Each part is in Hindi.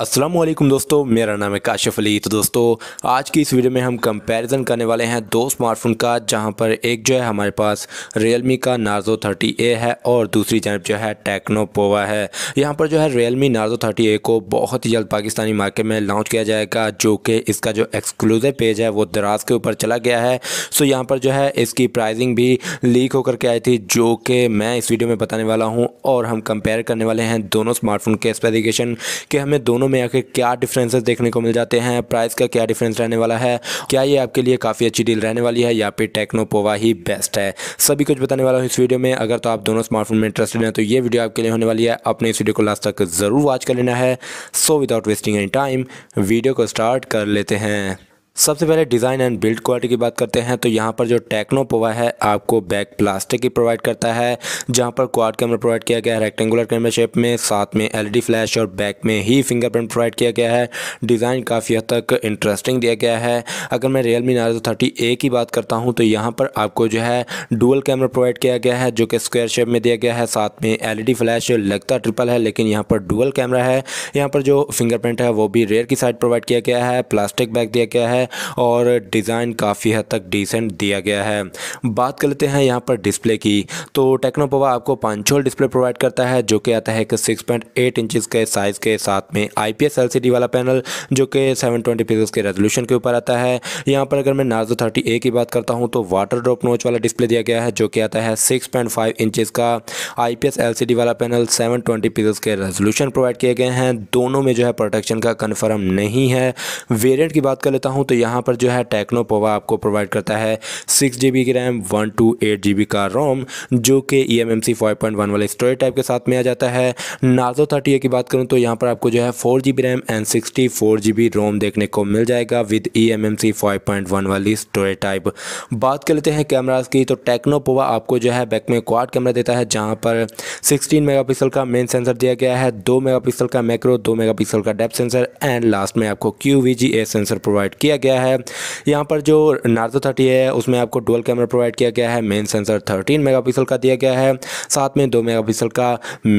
अस्सलाम वालेकुम दोस्तों मेरा नाम है काशिफ अली तो दोस्तों आज की इस वीडियो में हम कंपैरिजन करने वाले हैं दो स्मार्टफोन का जहां पर एक जो है हमारे पास Realme का नार्जो 30A है और दूसरी जानब जो है टेक्नो पोवा है यहां पर जो है Realme Narzo 30A को बहुत ही जल्द पाकिस्तानी मार्केट में लॉन्च किया जाएगा जो कि इसका जो एक्सक्लूसिव पेज है वो दराज के ऊपर चला गया है सो यहाँ पर जो है इसकी प्राइजिंग भी लीक होकर के आई थी जो कि मैं इस वीडियो में बताने वाला हूँ और हम कंपेयर करने वाले हैं दोनों स्मार्टफोन के स्पेसिफिकेशन के हमें दोनों दोनों में आखिर क्या डिफरेंसेस देखने को मिल जाते हैं प्राइस का क्या डिफरेंस रहने वाला है क्या ये आपके लिए काफ़ी अच्छी डील रहने वाली है या फिर टेक्नोपोवा ही बेस्ट है सभी कुछ बताने वाला हूँ इस वीडियो में अगर तो आप दोनों स्मार्टफोन में इंटरेस्टेड हैं तो ये वीडियो आपके लिए होने वाली है अपने इस वीडियो को लास्ट तक ज़रूर वॉच कर लेना है so without wasting any time video को स्टार्ट कर लेते हैं सबसे पहले डिज़ाइन एंड बिल्ड क्वालिटी की बात करते हैं तो यहाँ पर जो टेक्नो पोवा है आपको बैक प्लास्टिक की प्रोवाइड करता है जहाँ पर क्वाड कैमरा प्रोवाइड किया गया है रेक्टेंगुलर कैमरा शेप में साथ में एलईडी फ्लैश और बैक में ही फिंगरप्रिंट प्रोवाइड किया गया है डिज़ाइन काफ़ी हद तक इंटरेस्टिंग दिया गया है अगर मैं रियल मी थर्टी ए की बात करता हूँ तो यहाँ पर आपको जो है डुअल कैमरा प्रोवाइड किया गया है जो कि स्क्वेयर शेप में दिया गया है साथ में एल फ्लैश लगता ट्रिपल है लेकिन यहाँ पर डुअल कैमरा है यहाँ पर जो फिंगरप्रिंट है वो भी रेयर की साइड प्रोवाइड किया गया है प्लास्टिक बैग दिया गया है और डिज़ाइन काफ़ी हद तक डिसेंट दिया गया है बात कर लेते हैं यहाँ पर डिस्प्ले की तो टेक्नोपोवा आपको पांचोल डिस्प्ले प्रोवाइड करता है जो कि आता है एक सिक्स पॉइंट के साइज़ के साथ में आई पी वाला पैनल जो कि सेवन ट्वेंटी के रेजोलूशन के ऊपर आता है यहाँ पर अगर मैं नार्जो थर्टी ए की बात करता हूँ तो वाटर ड्रॉप नोच वाला डिस्प्ले दिया गया है जो कि आता है सिक्स पॉइंट फाइव इंचज़ का आई पी वाला पैनल सेवन ट्वेंटी के रेजोलूशन प्रोवाइड किए गए हैं दोनों में जो है प्रोटेक्शन का कन्फर्म नहीं है वेरियंट की बात कर लेता हूँ तो यहाँ पर जो है टेक्नो पोवा आपको प्रोवाइड करता है सिक्स जी की RAM one two eight G का रोम जो कि E M M C five point one वाले स्टोरेज टाइप के साथ में आ जाता है नार्जो थर्टी ए की बात करूँ तो यहाँ पर आपको जो है four G B RAM and sixty four G B ROM देखने को मिल जाएगा with E M M C five point one वाली स्टोरेज टाइप बात कर लेते हैं कैमराज की तो टेक्नो पोवा आपको जो है बैक में क्वाड कैमरा देता है जहाँ पर सिक्सटीन मेगापिक्सल का मेन सेंसर दिया गया है दो मेगापिक्सल का मैक्रो दो मेगापिक्सल का डेप सेंसर एंड लास्ट में आपको Q V G A sensor provide किया गया गया है यहाँ पर जो नार्जो थर्टी है उसमें आपको डुअल कैमरा प्रोवाइड किया गया है मेन सेंसर थर्टीन मेगापिक्सल का दिया गया है साथ में दो मेगापिक्सल का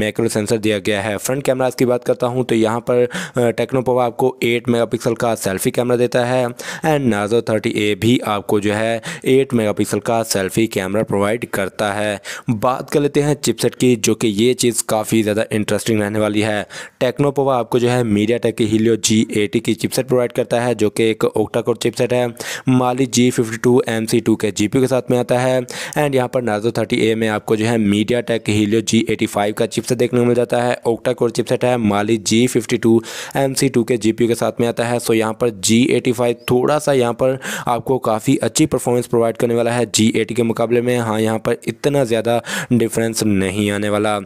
मैक्रो सेंसर दिया गया है फ्रंट कैमराज की बात करता हूँ तो यहाँ पर टेक्नोपोवा आपको एट मेगा का सेल्फी कैमरा देता है एंड नार्जो थर्टी ए भी आपको जो है एट मेगा का सेल्फी कैमरा प्रोवाइड करता है बात कर लेते हैं चिपसेट की जो कि ये चीज़ काफ़ी ज़्यादा इंटरेस्टिंग रहने वाली है टेक्नोपोवा आपको जो है मीडिया टेक की हीलियो जी की चिपसेट प्रोवाइड करता है जो कि एक ओक्टा कोर चिपसेट है Mali G fifty two M C two के जी पी के साथ में आता है एंड यहाँ पर नाजो थर्टी ए में आपको जो है MediaTek Helio G eighty five का चिपसेट देखने को मिल जाता है ओक्टा कोर चिपसेट है Mali G fifty two M C two के जी पी के साथ में आता है सो यहाँ पर जी एटी फाइव थोड़ा सा यहाँ पर आपको काफ़ी अच्छी परफॉर्मेंस प्रोवाइड करने वाला है जी एटी के मुकाबले में हाँ यहाँ पर इतना ज़्यादा डिफरेंस नहीं आने वाला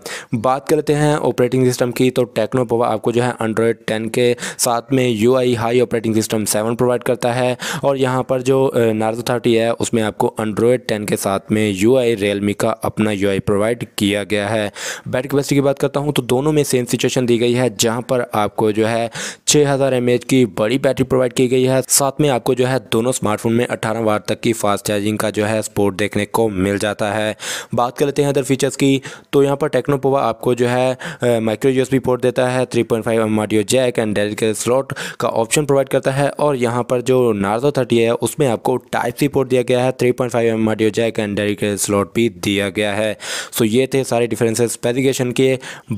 बात करते हैं ऑपरेटिंग सिस्टम की तो टेक्नो आपको जो है एंड्रॉयड टेन के साथ में U I hi operating system seven provide कर करता है और यहाँ पर जो नार्जो थर्टी है उसमें आपको एंड्रॉयड टेन के साथ में यू आई रियलमी का अपना यू प्रोवाइड किया गया है बैटरी कैपेसिटी की बात करता हूँ तो दोनों में सेम सिचुएशन दी गई है जहाँ पर आपको जो है छः हज़ार की बड़ी बैटरी प्रोवाइड की गई है साथ में आपको जो है दोनों स्मार्टफोन में अठारह वार तक की फास्ट चार्जिंग का जो है स्पोर्ट देखने को मिल जाता है बात कर लेते हैं अदर फीचर्स की तो यहाँ पर टेक्नोपोवा आपको जो है माइक्रो यूएसबी पोर्ट देता है 3.5 point five M jack and के स्लॉट का ऑप्शन प्रोवाइड करता है और यहाँ पर जो नार्जो थर्टी है उसमें आपको टाइप सी पोर्ट दिया गया है three point five M audio jack and के स्लॉट भी दिया गया है सो ये थे सारे डिफरेंसेस स्पेसिफिकेशन के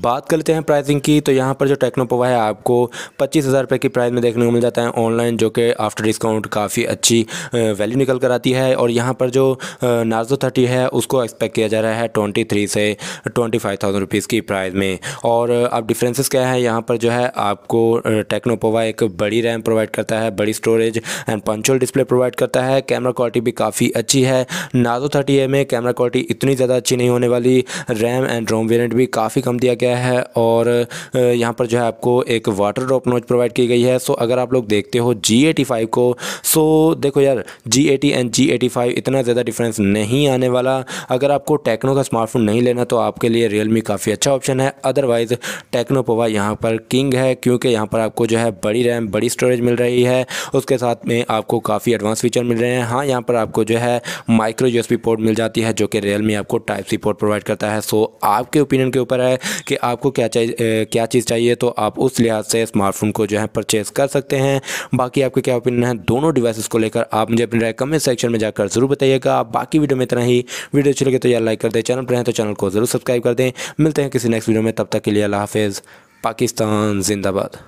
बात कर लेते हैं प्राइसिंग की तो यहाँ पर जो टेक्नोपोवा है आपको पच्चीस हज़ार रुपये की प्राइस में देखने को मिल जाता है ऑनलाइन जो कि आफ्टर डिस्काउंट काफ़ी अच्छी वैल्यू निकल कर आती है और यहाँ पर जो नार्जो थर्टी है उसको एक्सपेक्ट किया जा रहा है ट्वेंटी थ्री से ट्वेंटी फाइव थाउजेंड रुपीज़ की प्राइस में और अब डिफरेंसेस क्या है यहाँ पर जो है आपको टेक्नोपोवा एक बड़ी रैम प्रोवाइड करता है बड़ी स्टोरेज इंच एंड पंचुअल डिस्प्ले प्रोवाइड करता है कैमरा क्वालिटी भी काफ़ी अच्छी है नाजो थर्टी में कैमरा क्वालिटी इतनी ज़्यादा अच्छी नहीं होने वाली रैम एंड रोम वेरियंट भी काफ़ी कम दिया गया है और यहाँ पर जो है आपको एक वाटर ड्रॉप नोच प्रोवाइड की गई है सो अगर आप लोग देखते हो जी को सो देखो यार जी एंड जी इतना ज़्यादा डिफरेंस नहीं आने वाला अगर आपको टेक्नो का स्मार्टफोन नहीं लेना तो आपके लिए रियलमी काफ़ी अच्छा ऑप्शन है अदरवाइज़ टेक्नोपोवा यहाँ पर किंग है क्योंकि यहाँ पर आपको जो है बड़ी रैम बड़ी स्टोरेज मिल रही है उसके साथ साथ में आपको काफ़ी एडवांस फीचर मिल रहे हैं हाँ यहाँ पर आपको जो है माइक्रो यूएसबी पोर्ट मिल जाती है जो कि रियल आपको टाइप सी पोर्ट प्रोवाइड करता है सो आपके ओपिनियन के ऊपर है कि आपको क्या चाहिए क्या चीज़ चाहिए तो आप उस लिहाज से स्मार्टफोन को जो है परचेज़ कर सकते हैं बाकी आपके क्या ओपिनियन है दोनों डिवाइसेस को लेकर आप मुझे अपने कमेंट सेक्शन में जाकर ज़रूर बताइएगा आप बाकी वीडियो में इतना ही वीडियो अच्छी लगे तो यार लाइक कर दें चैनल पर हैं तो चैनल को ज़रूर सब्सक्राइब कर दें मिलते हैं किसी नेक्स्ट वीडियो में तब तक के लिए अल्लाह हाफिज़ पाकिस्तान जिंदाबाद